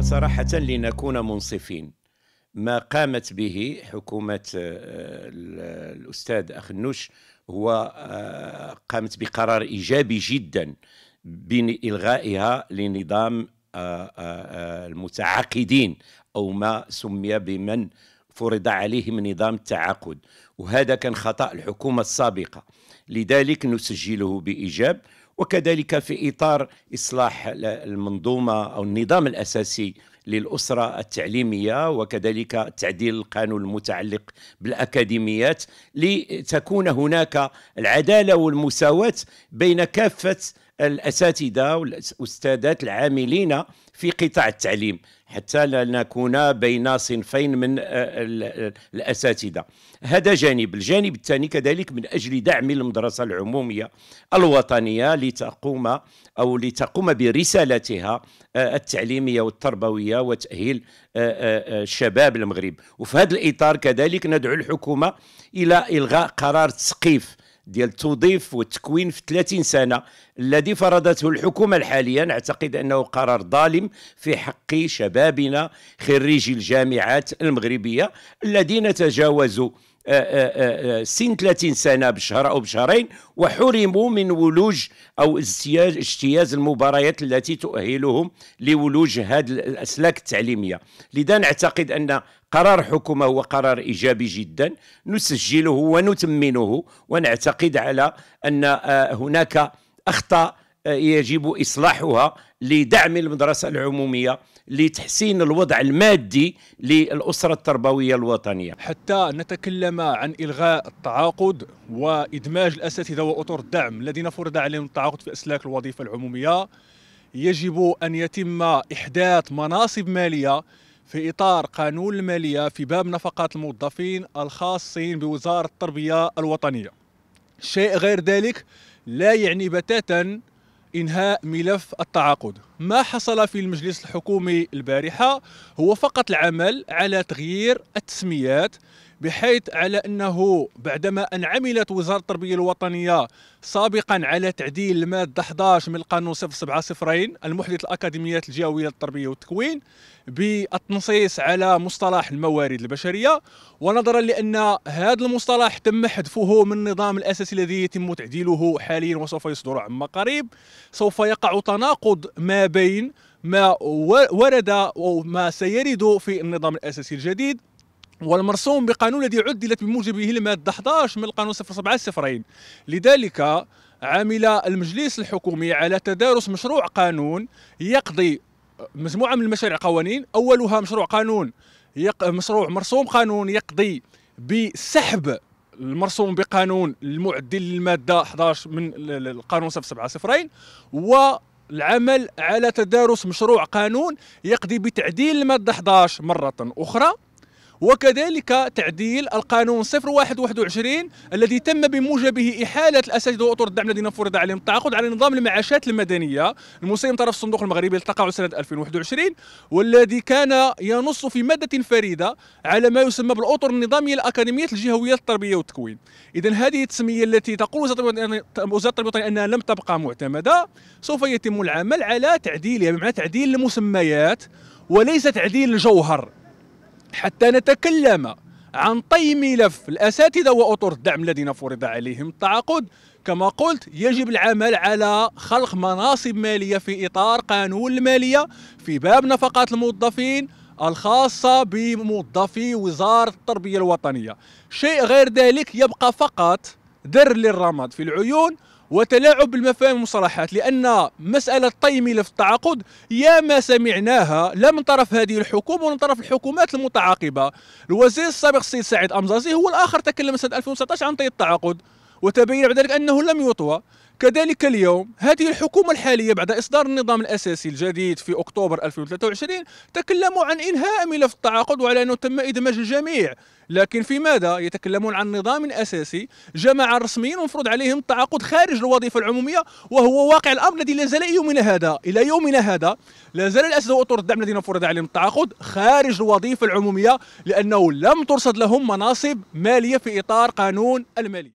وصراحة لنكون منصفين ما قامت به حكومة آه، الأستاذ أخنوش هو آه، قامت بقرار إيجابي جدا بإلغائها لنظام آه، المتعاقدين أو ما سمي بمن فرض عليهم نظام التعاقد وهذا كان خطأ الحكومة السابقة لذلك نسجله بإيجاب وكذلك في اطار اصلاح المنظومه او النظام الاساسي للأسرة التعليمية وكذلك تعديل القانون المتعلق بالأكاديميات لتكون هناك العدالة والمساواة بين كافة الأساتذة والأستاذات العاملين في قطاع التعليم حتى لا نكون بين صنفين من آه، الاساتذه هذا جانب الجانب الثاني كذلك من اجل دعم المدرسه العموميه الوطنيه لتقوم او لتقوم برسالتها آه، التعليميه والتربويه وتاهيل آه، شباب المغرب وفي هذا الاطار كذلك ندعو الحكومه الى الغاء قرار تسقيف ديال التوظيف والتكوين في 30 سنه الذي فرضته الحكومه الحاليه نعتقد انه قرار ظالم في حق شبابنا خريجي الجامعات المغربيه الذين تجاوزوا آه، آه، آه، سن 30 سنه بشهر او بشهرين وحرموا من ولوج او اجتياز, اجتياز المباريات التي تؤهلهم لولوج هذه الاسلاك التعليميه لذا نعتقد ان قرار حكومه هو قرار ايجابي جدا نسجله ونثمنه ونعتقد على ان هناك اخطاء يجب اصلاحها لدعم المدرسة العمومية لتحسين الوضع المادي للأسرة التربوية الوطنية حتى نتكلم عن إلغاء التعاقد وإدماج الأساتذة وأطر الدعم الذين فرض عليهم التعاقد في أسلاك الوظيفة العمومية يجب أن يتم إحداث مناصب مالية في إطار قانون المالية في باب نفقات الموظفين الخاصين بوزارة التربية الوطنية شيء غير ذلك لا يعني بتاتا انهاء ملف التعاقد ما حصل في المجلس الحكومي البارحه هو فقط العمل على تغيير التسميات بحيث على أنه بعدما أن عملت وزارة التربية الوطنية سابقا على تعديل المادة 11 من القانون 070 المحدث الأكاديميات الجهوية للتربية والتكوين بالتنصيص على مصطلح الموارد البشرية ونظرا لأن هذا المصطلح تم حذفه من النظام الأساسي الذي يتم تعديله حاليا وسوف يصدر عما قريب سوف يقع تناقض ما بين ما ورد وما سيرد في النظام الاساسي الجديد والمرسوم بقانون الذي عدلت بموجبه المادة 11 من القانون 070 صفرين لذلك عمل المجلس الحكومي على تدارس مشروع قانون يقضي مجموعة من المشاريع قوانين أولها مشروع قانون يق... مشروع مرسوم قانون يقضي بسحب المرسوم بقانون المعدل للمادة 11 من القانون 070 صفرين و العمل على تدارس مشروع قانون يقضي بتعديل المادة 11 مرة أخرى وكذلك تعديل القانون 0121 الذي تم بموجبه إحالة الأساتذة وأطر الدعم الذين فرض عليهم التعاقد على نظام المعاشات المدنية المسيم طرف الصندوق المغربي للتقاعد سنة 2021 والذي كان ينص في مادة فريدة على ما يسمى بالأطر النظامية الأكاديمية الجهوية للتربية والتكوين إذا هذه التسمية التي تقول وزارة التربية الوطنية أنها لم تبقى معتمدة سوف يتم العمل على تعديلها بمعنى تعديل المسميات وليس تعديل الجوهر حتى نتكلم عن طي ملف الاساتذه واطر الدعم الذين فرض عليهم التعاقد كما قلت يجب العمل على خلق مناصب ماليه في اطار قانون الماليه في باب نفقات الموظفين الخاصه بموظفي وزاره التربيه الوطنيه شيء غير ذلك يبقى فقط در للرماد في العيون وتلاعب بالمفاهيم والمصطلحات لان مساله طي في التعاقد يا ما سمعناها لا من طرف هذه الحكومه ولا من طرف الحكومات المتعاقبه الوزير السابق السيد سعيد امزازي هو الاخر تكلم سنه 2019 عن طي التعاقد وتبين بعد ذلك أنه لم يطوى كذلك اليوم هذه الحكومة الحالية بعد إصدار النظام الأساسي الجديد في أكتوبر 2023 تكلموا عن إنهاء ملف التعاقد وعلى أنه تم إدماج الجميع لكن في ماذا؟ يتكلمون عن نظام أساسي جمع الرسميين ومفروض عليهم التعاقد خارج الوظيفة العمومية وهو واقع الأمر الذي لا زال يومنا هذا إلى يومنا هذا لا زال الأسد وأطر الدعم الذين فرض عليهم التعاقد خارج الوظيفة العمومية لأنه لم ترصد لهم مناصب مالية في إطار قانون المالية